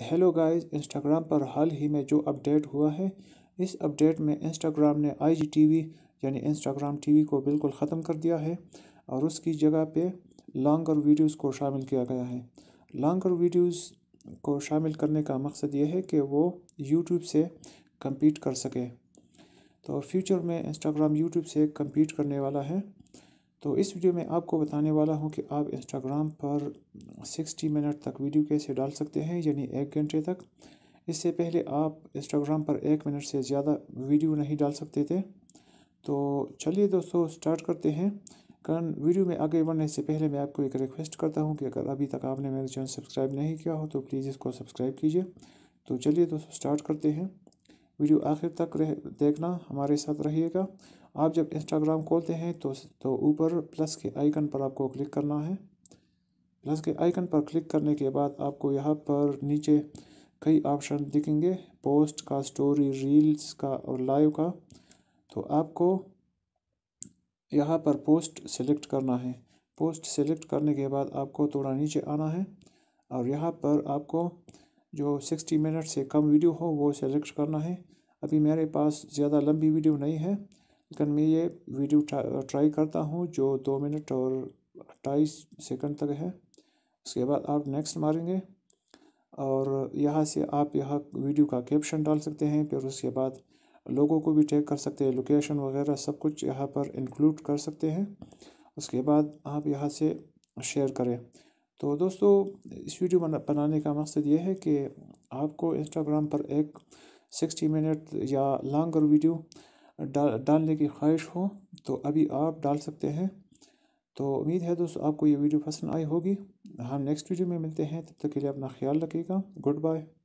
hello guys Instagram पर हाल ही में जो अपडेट हुआ है इस अपडेट में इंस्टाग्राम ने आईजीटीवी यानी इंस्टाग्राम टीवी को बिल्कुल ख़त्म कर दिया है और उसकी जगह पे लॉन्गर वीडियोस को शामिल किया गया है लॉन्गर वीडियोस को शामिल करने का मकसद यह है कि वो यूट्यूब से कम्पीट कर सके तो फ्यूचर में इंस्टाग्राम यूट्यूब से कम्पीट करने वाला है तो इस वीडियो में आपको बताने वाला हूँ कि आप इंस्टाग्राम पर 60 मिनट तक वीडियो कैसे डाल सकते हैं यानी एक घंटे तक इससे पहले आप इंस्टाग्राम पर एक मिनट से ज़्यादा वीडियो नहीं डाल सकते थे तो चलिए दोस्तों स्टार्ट करते हैं कारण वीडियो में आगे बढ़ने से पहले मैं आपको एक रिक्वेस्ट करता हूँ कि अगर अभी तक आपने मेरे चैनल सब्सक्राइब नहीं किया हो तो प्लीज़ इसको सब्सक्राइब कीजिए तो चलिए दोस्तों स्टार्ट करते हैं वीडियो आखिर तक रह देखना हमारे साथ रहिएगा आप जब इंस्टाग्राम खोलते हैं तो तो ऊपर प्लस के आइकन पर आपको क्लिक करना है प्लस के आइकन पर क्लिक करने के बाद आपको यहाँ पर नीचे कई ऑप्शन दिखेंगे पोस्ट का स्टोरी रील्स का और लाइव का तो आपको यहाँ पर पोस्ट सेलेक्ट करना है पोस्ट सेलेक्ट करने के बाद आपको थोड़ा नीचे आना है और यहाँ पर आपको जो सिक्सटी मिनट से कम वीडियो हो वो सेलेक्ट करना है अभी मेरे पास ज़्यादा लंबी वीडियो नहीं है लेकिन मैं ये वीडियो ट्राई करता हूँ जो दो मिनट और अट्ठाईस सेकंड तक है उसके बाद आप नेक्स्ट मारेंगे और यहाँ से आप यहाँ वीडियो का कैप्शन डाल सकते हैं फिर उसके बाद लोगों को भी टैग कर सकते हैं लोकेशन वगैरह सब कुछ यहाँ पर इंक्लूड कर सकते हैं उसके बाद आप यहाँ से शेयर करें तो दोस्तों इस वीडियो बना बनाने का मकसद ये है कि आपको इंस्टाग्राम पर एक सिक्सटी मिनट या लॉन्गर वीडियो डाल डालने की ख्वाहिश हो तो अभी आप डाल सकते हैं तो उम्मीद है दोस्तों आपको ये वीडियो पसंद आई होगी हम नेक्स्ट वीडियो में मिलते हैं तब तक के लिए अपना ख्याल रखिएगा गुड बाय